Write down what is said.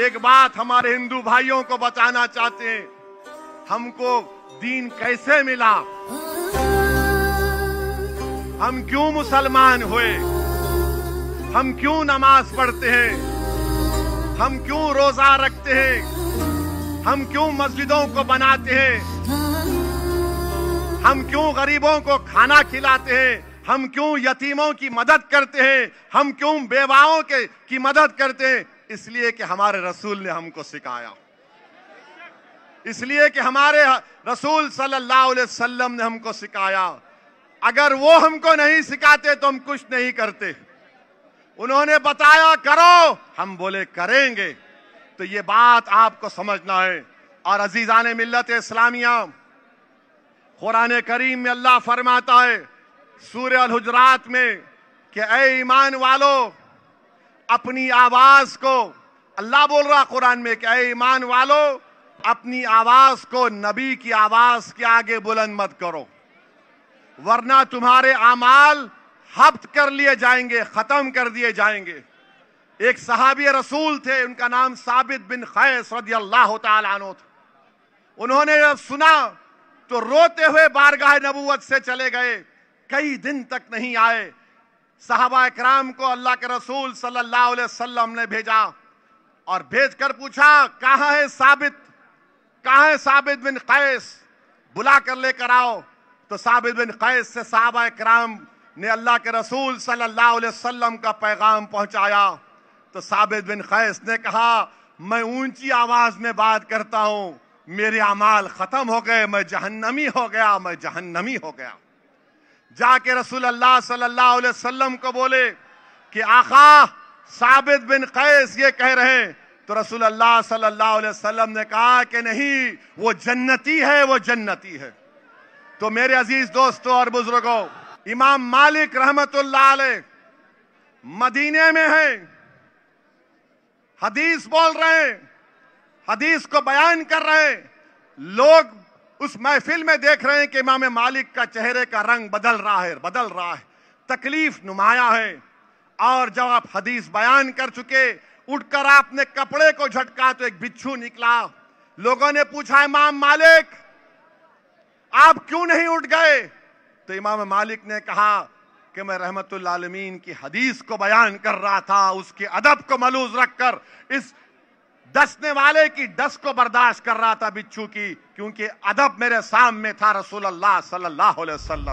एक बात हमारे हिंदू भाइयों को बताना चाहते हैं हमको दीन कैसे मिला हम क्यों मुसलमान हुए हम क्यों नमाज पढ़ते हैं हम क्यों रोजा रखते हैं हम क्यों मस्जिदों को बनाते हैं हम क्यों गरीबों को खाना खिलाते हैं हम क्यों यतीमों की मदद करते हैं हम क्यों बेवाओं के की मदद करते हैं इसलिए कि हमारे रसूल ने हमको सिखाया इसलिए कि हमारे रसूल सल्लल्लाहु अलैहि वसल्लम ने हमको सिखाया अगर वो हमको नहीं सिखाते तो हम कुछ नहीं करते उन्होंने बताया करो हम बोले करेंगे तो ये बात आपको समझना है और अजीजान मिलत इस्लामिया कुरान करीम में अल्लाह फरमाता है सूर्य हजरात में कि ए ईमान वालों अपनी आवाज को अल्लाह बोल रहा कुरान में क्या ईमान वालो अपनी आवाज को नबी की आवाज के आगे बुलंद मत करो वरना तुम्हारे आमाल हफ्त कर लिए जाएंगे खत्म कर दिए जाएंगे एक सहाबी रसूल थे उनका नाम साबित बिन खैस रदी अल्लाह तनो था उन्होंने जब सुना तो रोते हुए बारगाह नबूवत से चले गए कई दिन तक नहीं आए साहबा कराम को अल्लाह के रसूल सल्लल्लाहु अलैहि वसल्लम ने भेजा और भेजकर पूछा कहाँ है साबित कहाँ है साबित बिन कैस बुला कर लेकर आओ तो साबित बिन कैस से साहबा कराम ने अल्लाह के रसूल सल्लल्लाहु अलैहि वसल्लम का पैगाम पहुंचाया तो साबित बिन कैस ने कहा मैं ऊंची आवाज में बात करता हूँ मेरे अमाल ख़त्म हो गए मैं जहन्नमी हो गया मैं जहन्नमी हो गया जाके रसूल अल्लाह सल्लल्लाहु अलैहि वसल्लम को बोले कि आका साबित बिन कैस ये कह रहे हैं तो रसूल अल्लाह सल्लल्लाहु अलैहि वसल्लम ने कहा कि नहीं वो जन्नती है वो जन्नती है तो मेरे अजीज दोस्तों और बुजुर्गो इमाम मालिक रहमत मदीने में है हदीस बोल रहे हदीस को बयान कर रहे लोग उस महफिल में देख रहे हैं कि इमाम मालिक का चेहरे का रंग बदल रहा है बदल रहा है तकलीफ नुमाया है और जब आप हदीस बयान कर चुके उठकर आपने कपड़े को झटका तो एक बिच्छू निकला लोगों ने पूछा इमाम मालिक आप क्यों नहीं उठ गए तो इमाम मालिक ने कहा कि मैं रहमतुल्लामीन की हदीस को बयान कर रहा था उसके अदब को मलूज रखकर इस डसने वाले की डस को बर्दाश्त कर रहा था बिच्छू की क्योंकि अदब मेरे सामने था रसूल अल्लाह